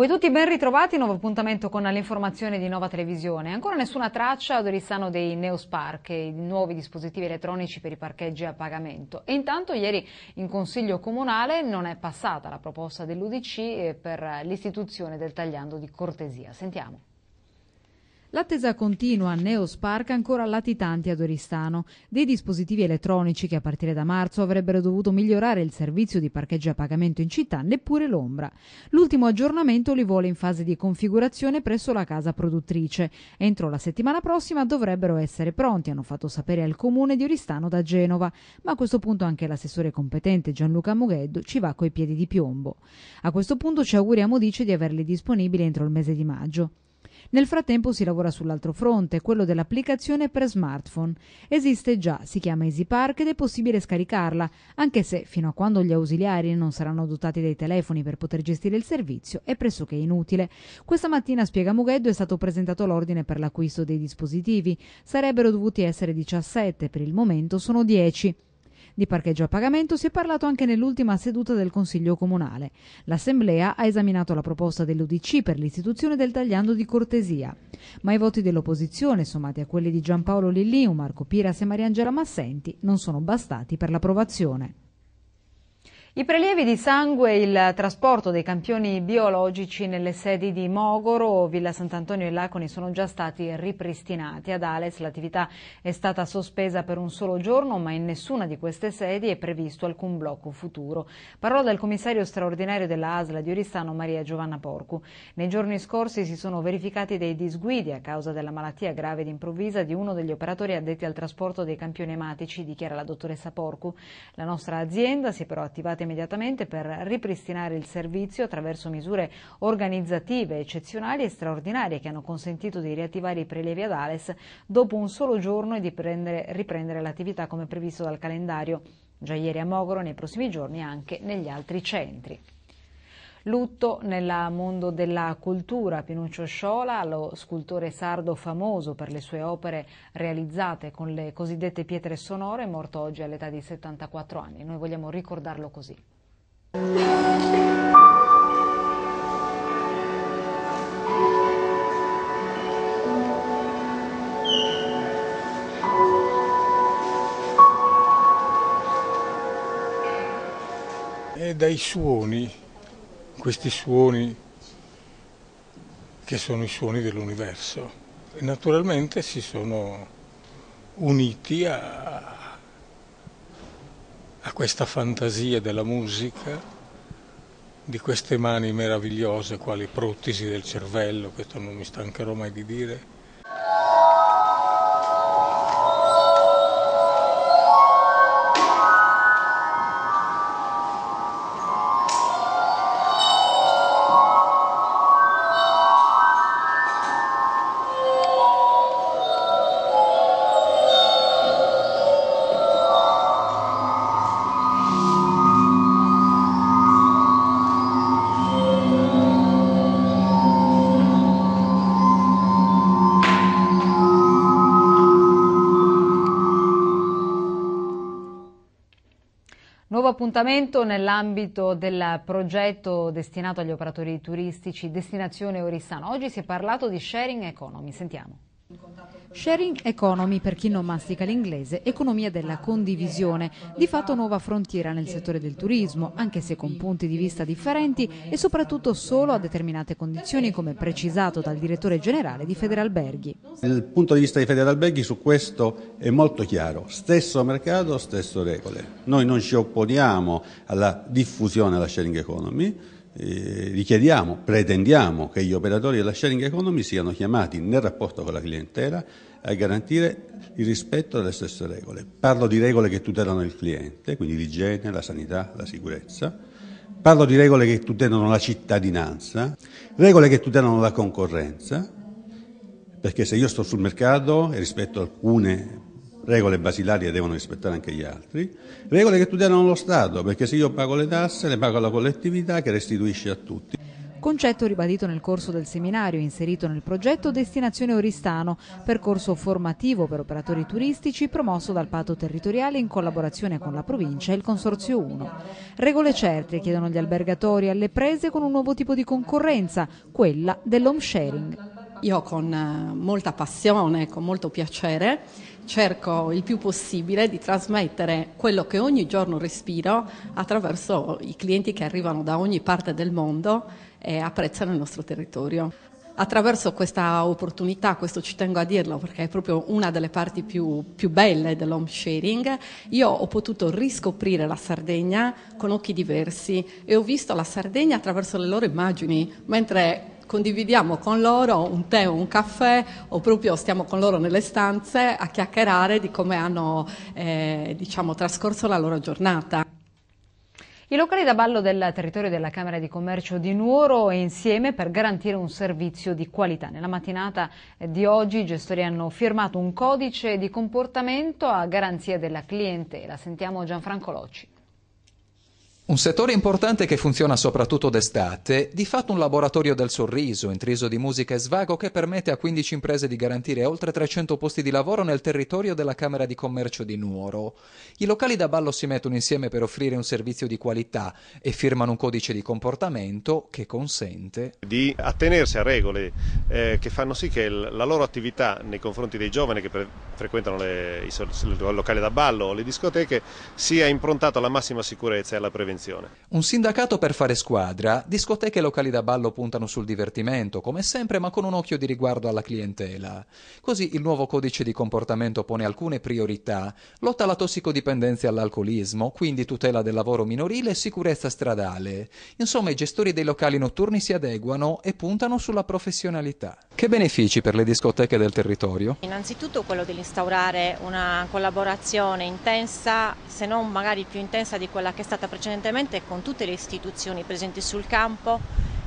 voi tutti ben ritrovati, nuovo appuntamento con l'informazione di Nova Televisione. Ancora nessuna traccia ad Orissano dei Neospark, i nuovi dispositivi elettronici per i parcheggi a pagamento. E intanto ieri in Consiglio Comunale non è passata la proposta dell'Udc eh, per l'istituzione del tagliando di cortesia. Sentiamo. L'attesa continua a Neospark ancora latitanti ad Oristano, dei dispositivi elettronici che a partire da marzo avrebbero dovuto migliorare il servizio di parcheggio a pagamento in città, neppure l'ombra. L'ultimo aggiornamento li vuole in fase di configurazione presso la casa produttrice. Entro la settimana prossima dovrebbero essere pronti, hanno fatto sapere al comune di Oristano da Genova, ma a questo punto anche l'assessore competente Gianluca Mugheddu ci va coi piedi di piombo. A questo punto ci auguriamo dice di averli disponibili entro il mese di maggio. Nel frattempo si lavora sull'altro fronte, quello dell'applicazione per smartphone. Esiste già, si chiama EasyPark ed è possibile scaricarla, anche se fino a quando gli ausiliari non saranno dotati dei telefoni per poter gestire il servizio è pressoché inutile. Questa mattina, spiega Mugheddo, è stato presentato l'ordine per l'acquisto dei dispositivi. Sarebbero dovuti essere 17, per il momento sono 10. Di parcheggio a pagamento si è parlato anche nell'ultima seduta del Consiglio Comunale. L'Assemblea ha esaminato la proposta dell'Udc per l'istituzione del tagliando di cortesia, ma i voti dell'opposizione, sommati a quelli di Giampaolo Lilliu, Marco Piras e Mariangela Massenti, non sono bastati per l'approvazione. I prelievi di sangue e il trasporto dei campioni biologici nelle sedi di Mogoro, Villa Sant'Antonio e Laconi sono già stati ripristinati. Ad Ales l'attività è stata sospesa per un solo giorno, ma in nessuna di queste sedi è previsto alcun blocco futuro. Parola dal commissario straordinario della ASL di Oristano, Maria Giovanna Porcu. Nei giorni scorsi si sono verificati dei disguidi a causa della malattia grave ed improvvisa di uno degli operatori addetti al trasporto dei campioni ematici, dichiara la dottoressa Porcu. La nostra azienda si è però attivata in immediatamente per ripristinare il servizio attraverso misure organizzative eccezionali e straordinarie che hanno consentito di riattivare i prelievi ad Ales dopo un solo giorno e di prendere, riprendere l'attività come previsto dal calendario, già ieri a Mogoro, nei prossimi giorni anche negli altri centri. Lutto nel mondo della cultura. Pinuccio Sciola, lo scultore sardo famoso per le sue opere realizzate con le cosiddette pietre sonore, è morto oggi all'età di 74 anni. Noi vogliamo ricordarlo così. È dai suoni questi suoni che sono i suoni dell'universo e naturalmente si sono uniti a, a questa fantasia della musica di queste mani meravigliose quali protesi del cervello, questo non mi stancherò mai di dire, appuntamento nell'ambito del progetto destinato agli operatori turistici Destinazione Orissano. Oggi si è parlato di sharing economy, sentiamo. Sharing economy, per chi non mastica l'inglese, economia della condivisione, di fatto nuova frontiera nel settore del turismo, anche se con punti di vista differenti e soprattutto solo a determinate condizioni, come precisato dal direttore generale di Federalberghi. Il punto di vista di Federalberghi su questo è molto chiaro, stesso mercato, stesse regole. Noi non ci opponiamo alla diffusione della sharing economy, eh, richiediamo, pretendiamo che gli operatori della sharing economy siano chiamati, nel rapporto con la clientela, a garantire il rispetto delle stesse regole. Parlo di regole che tutelano il cliente, quindi l'igiene, la sanità, la sicurezza. Parlo di regole che tutelano la cittadinanza, regole che tutelano la concorrenza, perché se io sto sul mercato e rispetto alcune regole basilari che devono rispettare anche gli altri, regole che tutelano lo Stato, perché se io pago le tasse le pago la collettività che restituisce a tutti. Concetto ribadito nel corso del seminario inserito nel progetto Destinazione Oristano, percorso formativo per operatori turistici promosso dal patto territoriale in collaborazione con la provincia e il Consorzio 1. Regole certe chiedono gli albergatori alle prese con un nuovo tipo di concorrenza, quella dell'home sharing. Io con eh, molta passione, con molto piacere, cerco il più possibile di trasmettere quello che ogni giorno respiro attraverso i clienti che arrivano da ogni parte del mondo e apprezzano il nostro territorio. Attraverso questa opportunità, questo ci tengo a dirlo perché è proprio una delle parti più, più belle dell'home sharing, io ho potuto riscoprire la Sardegna con occhi diversi e ho visto la Sardegna attraverso le loro immagini, mentre condividiamo con loro un tè o un caffè o proprio stiamo con loro nelle stanze a chiacchierare di come hanno eh, diciamo, trascorso la loro giornata. I locali da ballo del territorio della Camera di Commercio di Nuoro e insieme per garantire un servizio di qualità. Nella mattinata di oggi i gestori hanno firmato un codice di comportamento a garanzia della clientela. Sentiamo Gianfranco Locci. Un settore importante che funziona soprattutto d'estate, di fatto un laboratorio del sorriso, intriso di musica e svago, che permette a 15 imprese di garantire oltre 300 posti di lavoro nel territorio della Camera di Commercio di Nuoro. I locali da ballo si mettono insieme per offrire un servizio di qualità e firmano un codice di comportamento che consente di attenersi a regole eh, che fanno sì che la loro attività nei confronti dei giovani che frequentano le, i, i locali da ballo o le discoteche sia improntata alla massima sicurezza e alla prevenzione attenzione. Un sindacato per fare squadra, discoteche e locali da ballo puntano sul divertimento, come sempre, ma con un occhio di riguardo alla clientela. Così il nuovo codice di comportamento pone alcune priorità, lotta alla tossicodipendenza e all'alcolismo, quindi tutela del lavoro minorile e sicurezza stradale. Insomma, i gestori dei locali notturni si adeguano e puntano sulla professionalità. Che benefici per le discoteche del territorio? Innanzitutto quello di instaurare una collaborazione intensa, se non magari più intensa di quella che è stata precedentemente, con tutte le istituzioni presenti sul campo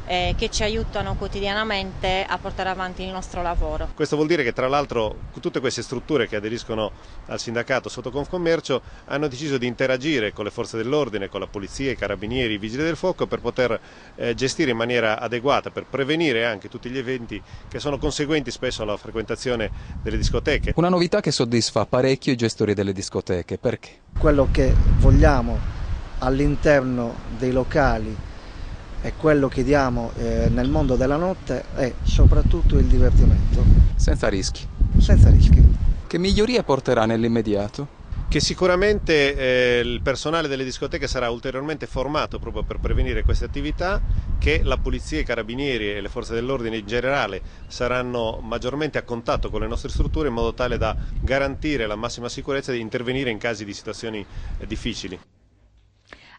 eh, che ci aiutano quotidianamente a portare avanti il nostro lavoro. Questo vuol dire che tra l'altro tutte queste strutture che aderiscono al sindacato sotto Confcommercio hanno deciso di interagire con le forze dell'ordine, con la polizia, i carabinieri, i vigili del fuoco per poter eh, gestire in maniera adeguata, per prevenire anche tutti gli eventi che sono conseguenti spesso alla frequentazione delle discoteche. Una novità che soddisfa parecchio i gestori delle discoteche, perché? Quello che vogliamo all'interno dei locali e quello che diamo eh, nel mondo della notte è soprattutto il divertimento. Senza rischi. Senza rischi. Che migliorie porterà nell'immediato? che sicuramente eh, il personale delle discoteche sarà ulteriormente formato proprio per prevenire queste attività, che la polizia, i carabinieri e le forze dell'ordine in generale saranno maggiormente a contatto con le nostre strutture in modo tale da garantire la massima sicurezza e di intervenire in casi di situazioni eh, difficili.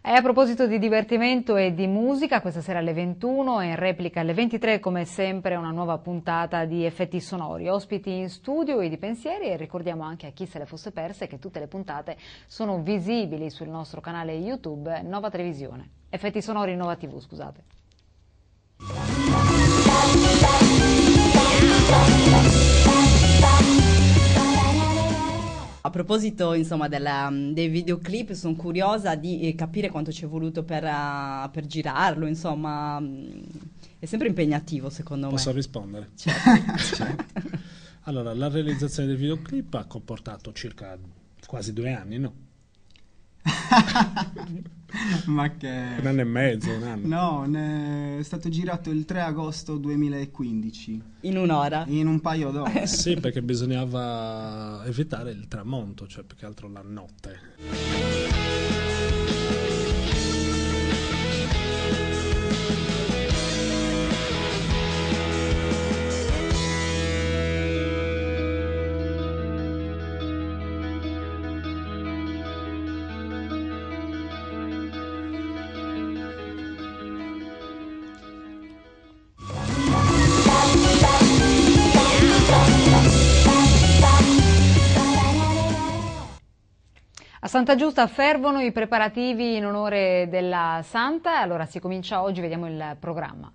E a proposito di divertimento e di musica, questa sera alle 21 e in replica alle 23, come sempre, una nuova puntata di effetti sonori. Ospiti in studio e di pensieri e ricordiamo anche a chi se le fosse perse che tutte le puntate sono visibili sul nostro canale YouTube Nova Televisione. Effetti sonori Nova TV, scusate. Yeah. A proposito insomma della, mm, dei videoclip, sono curiosa di eh, capire quanto ci è voluto per, uh, per girarlo, insomma mm, è sempre impegnativo secondo Posso me. Posso rispondere? Certo. certo. allora, la realizzazione del videoclip ha comportato circa quasi due anni, no? Ma che... Un anno e mezzo, un anno. No, è stato girato il 3 agosto 2015. In un'ora? In un paio d'ore. sì, perché bisognava evitare il tramonto, cioè più che altro la notte. Santa Giusta fervono i preparativi in onore della Santa, allora si comincia oggi, vediamo il programma.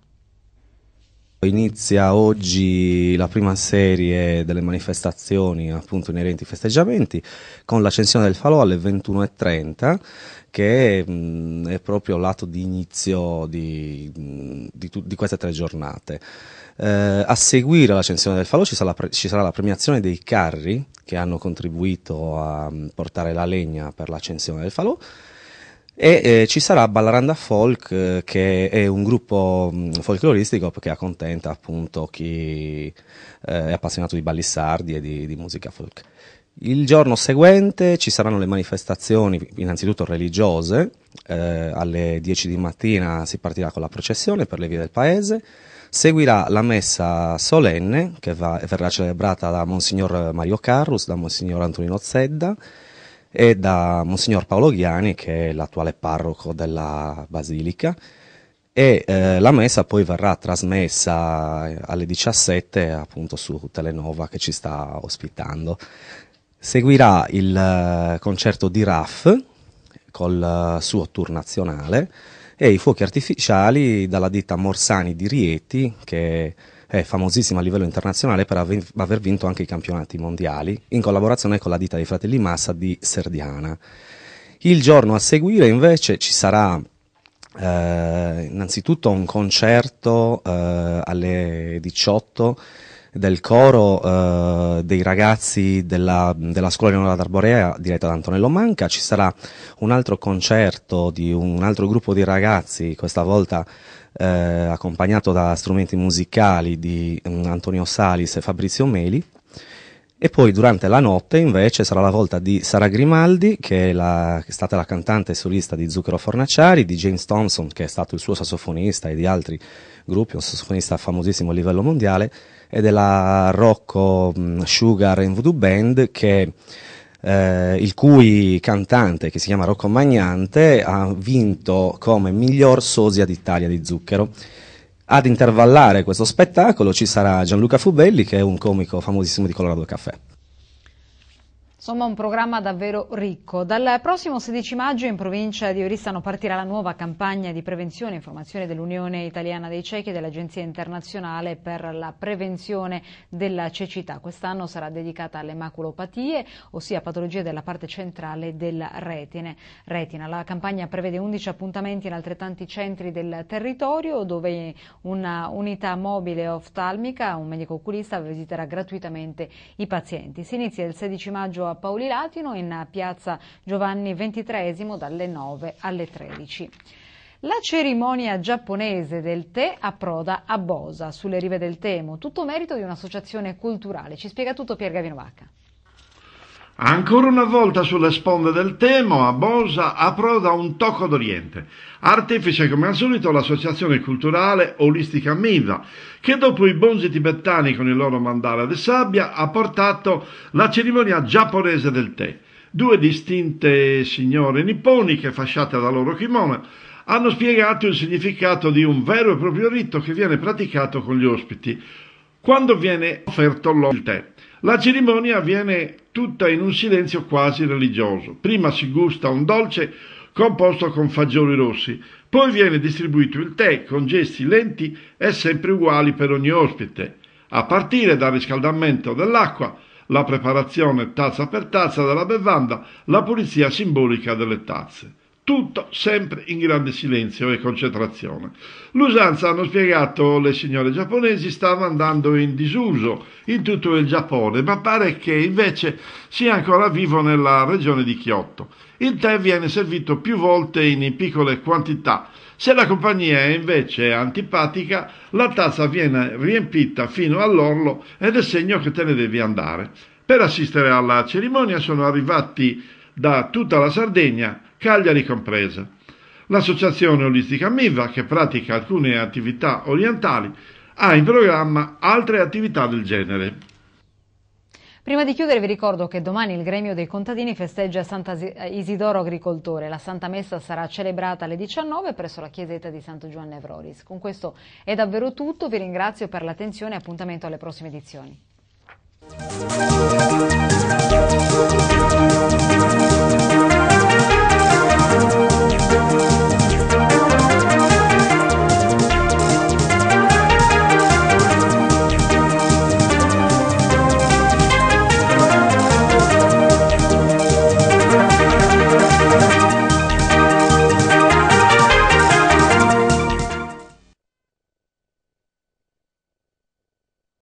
Inizia oggi la prima serie delle manifestazioni appunto inerenti ai festeggiamenti con l'accensione del falò alle 21.30 che mh, mm, è proprio l'atto di inizio di, mm, di, di, queste tre giornate. Eh, a seguire l'accensione del falò ci sarà, ci sarà la premiazione dei carri che hanno contribuito a mm, portare la legna per l'accensione del falò e eh, ci sarà Ballaranda Folk eh, che è un gruppo mm, folcloristico che accontenta appunto chi eh, è appassionato di balli sardi e di, di, musica folk. Il giorno seguente ci saranno le manifestazioni innanzitutto religiose, eh, alle 10 di mattina si partirà con la processione per le vie del paese, seguirà la messa solenne che va, verrà celebrata da Monsignor Mario Carrus, da Monsignor Antonino Zedda, e da Monsignor Paolo Ghiani, che è l'attuale parroco della Basilica. E eh, la messa poi verrà trasmessa eh, alle 17 appunto su Telenova che ci sta ospitando. Seguirà il eh, concerto di RAF col eh, suo tour nazionale e i fuochi artificiali dalla ditta Morsani di Rieti che è famosissima a livello internazionale per aver vinto anche i campionati mondiali in collaborazione con la ditta dei fratelli Massa di Serdiana. Il giorno a seguire invece ci sarà eh, innanzitutto un concerto eh, alle 18 del coro eh, dei ragazzi della, della scuola di Nuova d'Arborea diretta da Antonello Manca, ci sarà un altro concerto di un altro gruppo di ragazzi, questa volta eh, accompagnato da strumenti musicali di mm, Antonio Salis e Fabrizio Meli. E poi durante la notte invece sarà la volta di Sara Grimaldi, che è, la, che è stata la cantante e solista di Zucchero Fornaciari, di James Thompson, che è stato il suo sassofonista, e di altri gruppi, un sassofonista famosissimo a livello mondiale, e della Rocco mm, Sugar and Voodoo Band, che eh, il cui cantante, che si chiama Rocco Magnante, ha vinto come miglior sosia d'Italia di Zucchero. Ad intervallare questo spettacolo ci sarà Gianluca Fubelli, che è un comico famosissimo di Colorado Caffè. Insomma un programma davvero ricco. Dal prossimo 16 maggio in provincia di Oristano partirà la nuova campagna di prevenzione e informazione dell'Unione Italiana dei Ciechi e dell'Agenzia Internazionale per la Prevenzione della Cecità. Quest'anno sarà dedicata alle maculopatie, ossia patologie della parte centrale della retine. retina. La campagna prevede 11 appuntamenti in altrettanti centri del territorio dove una unità mobile oftalmica, un medico oculista, visiterà gratuitamente i pazienti. Si inizia il 16 maggio a Paoli Latino in piazza Giovanni XXIII dalle 9 alle 13. La cerimonia giapponese del tè approda a Bosa, sulle rive del Temo, tutto merito di un'associazione culturale. Ci spiega tutto Pier Gavinovacca. Ancora una volta sulle sponde del Temo, a Bosa, approda un tocco d'Oriente. Artefice come al solito l'associazione culturale Olistica Miva, che dopo i bonzi tibetani con il loro mandala di sabbia ha portato la cerimonia giapponese del tè. Due distinte signore nipponiche, fasciate da loro kimono, hanno spiegato il significato di un vero e proprio rito che viene praticato con gli ospiti quando viene offerto il tè. La cerimonia avviene tutta in un silenzio quasi religioso. Prima si gusta un dolce composto con fagioli rossi, poi viene distribuito il tè con gesti lenti e sempre uguali per ogni ospite, a partire dal riscaldamento dell'acqua, la preparazione tazza per tazza della bevanda, la pulizia simbolica delle tazze tutto sempre in grande silenzio e concentrazione. L'usanza, hanno spiegato le signore giapponesi, stava andando in disuso in tutto il Giappone, ma pare che invece sia ancora vivo nella regione di Kyoto. Il tè viene servito più volte in piccole quantità. Se la compagnia è invece antipatica, la tazza viene riempita fino all'orlo ed è segno che te ne devi andare. Per assistere alla cerimonia sono arrivati da tutta la Sardegna, Cagliari compresa. L'associazione olistica MIVA, che pratica alcune attività orientali, ha in programma altre attività del genere. Prima di chiudere vi ricordo che domani il Gremio dei Contadini festeggia Santa eh, Isidoro Agricoltore. La Santa Messa sarà celebrata alle 19 presso la chiesetta di Santo Giovanni Evroris. Con questo è davvero tutto, vi ringrazio per l'attenzione e appuntamento alle prossime edizioni.